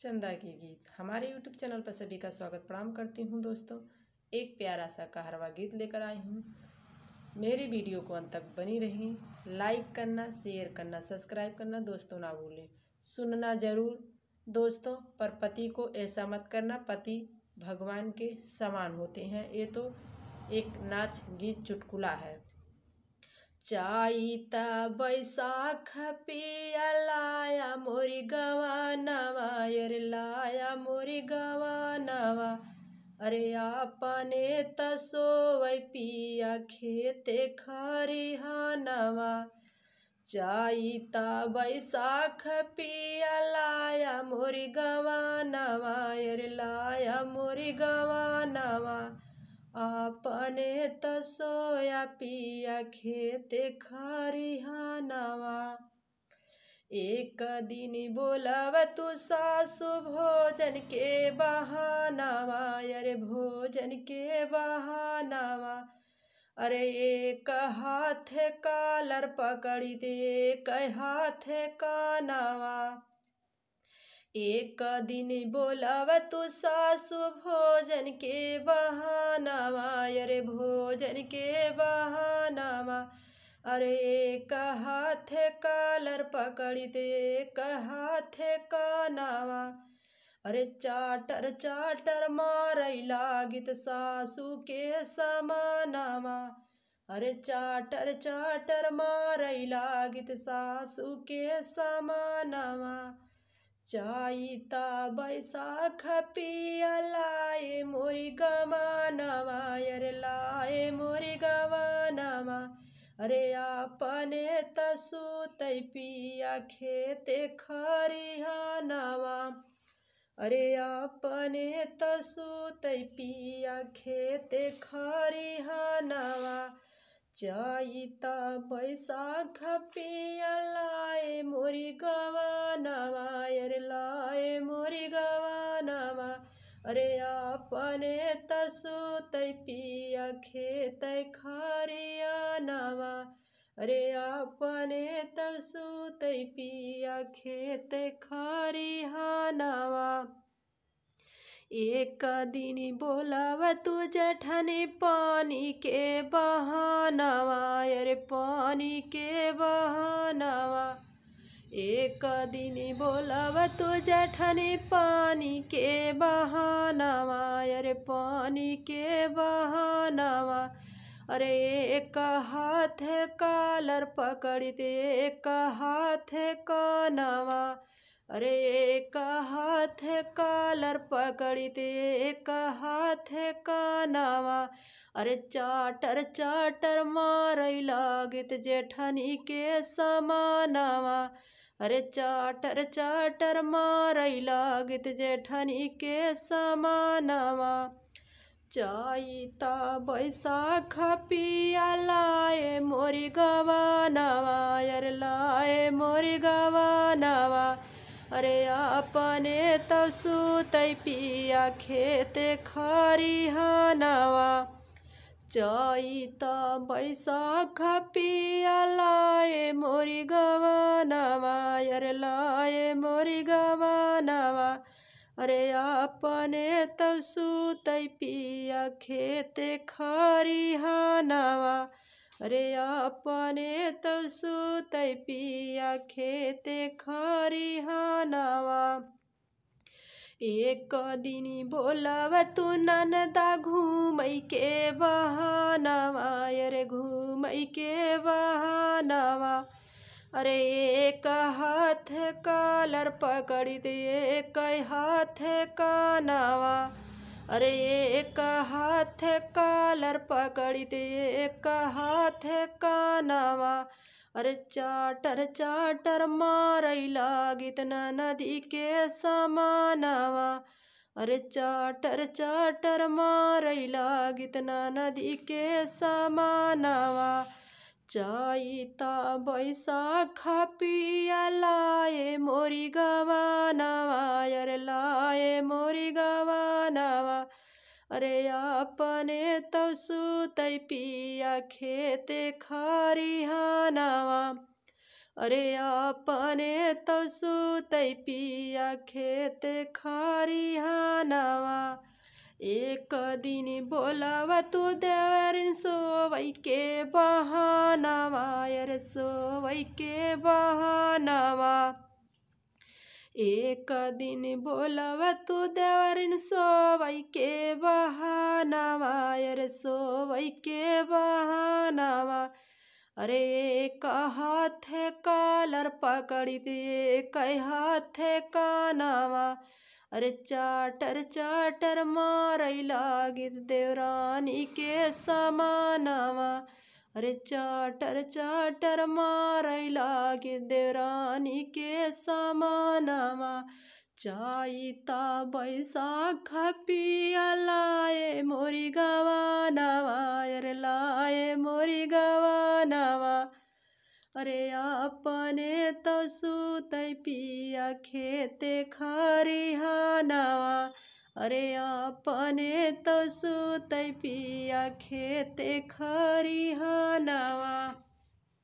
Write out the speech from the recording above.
चंदा के गीत हमारे यूट्यूब चैनल पर सभी का स्वागत प्रणाम करती हूँ दोस्तों एक प्यारा सा कहरवा गीत लेकर आई हूँ मेरी वीडियो को अंत तक बनी रहें लाइक करना शेयर करना सब्सक्राइब करना दोस्तों ना भूलें सुनना ज़रूर दोस्तों पर पति को ऐसा मत करना पति भगवान के समान होते हैं ये तो एक नाच गीत चुटकुला है चाइता बैसाख पिया लाया मोरी गवा नवा अरे लाया मोरी गवा नवा अरे आपने वै पिया खेते खरिहानवा चाइता बैसाख पिया लाया मोरी गवा नवा अरे लाया मोरी गवा नवा अपने तसोया तो पिया खेते खरिहानवा एक दिन बोलब तू सासु भोजन के बहानवा अरे भोजन के बहानावा अरे एक हाथ कालर पकड़ी दे कै हाथ कानावा एक दिन बोलब तू सासु भोजन के बहानावा अरे भोजन के बहानावा अरे एक हाथ कालर पकड़ित एक हाथ कानावा अरे चाटर चाटर मार लागित सासु के समानवा अरे चाटर चाटर मार लागित सासु के समानवा চাইতা বৈশাখ পিয়া লায়ে মোরি গমানামা আরে লায়ে মোরি গমানামা अरे आपने तसु तय पिया खेते खरिहानावा अरे आपने तसु तय पिया खेते खरिहाना चैता बैसाख लाए मोरी गवानवा अरे लाए मोरी गवानवा अरे अपने तसु तो पिया खेत खरिया नवा अरे अपने तसु तो पिया खेत खरिया एक दिन बोलब तू जठनी पानी के बहनवा अरे पानी के बहनवा एक दिन बोलब तू जठनी पानी के बहनवा अरे पानी के बहनवा अरे एक हाथ है कालर पकड़ते एक हाथ है अरे एक हाथ है कालर ते एक हाथ है कानावा अरे चाटर चाटर मार लागित जेठनी के समानावा अरे चाटर चाटर मार लागित जेठनी के समानावा चाइता बैसाख पिया लाए मोरी गवानावा यार लाए मोरी गवानावा अरे अपने त सुतै पिया खेते खरिहनवा त बैसख पिया लाए मोरी गवानवा अरे लाए मोरी गवानवा अरे अपने त सुतै पिया खेते खरिहनवा अरे अपने तसु तो पिया खेते खरी हनवा एक दिन बोलाव तू ननदा घूम के बहनवा अरे घूम के बहनवा अरे एक हाथ कालर पकड़ी एक हाथ कानावा अरे एक हाथ है कालर पकड़ी ते एक हाथ है नवा अरे चाटर चाटर मारई लागित नदी के समानवा अरे चाटर चाटर मारई लागित नदी के समानवा चैत बैशाख पिया लाए मोरी गवानावा अरे लाए मोरी गवानावा अरे अपने तो सुत पिया खेते खरिहानवा अरे अपने तो सुत पिया खेते खरिहानवा एक दिन बोलव तू देवर सोव के बहानावा यर सोवई के बहानावा एक दिन बोलव तू देवर सोवई के बहानावा यर सोवई के बहानावा अरे एक हाथ है कालर पकड़ी कई हाथ है कानवा अरे चाटर चाटर मारई लागिद देवरानी के समानवा अरे चाटर चाटर मार लागिद देवरानी के समानवा चाई ता बैसाख पिया लाए मोरी गवानवा अरे लाए मोरी गवानवा अरे अपने तो सुतै पिया खेते खरिहानवा अरे अपने तो सुतै पिया खेते खरिहानवा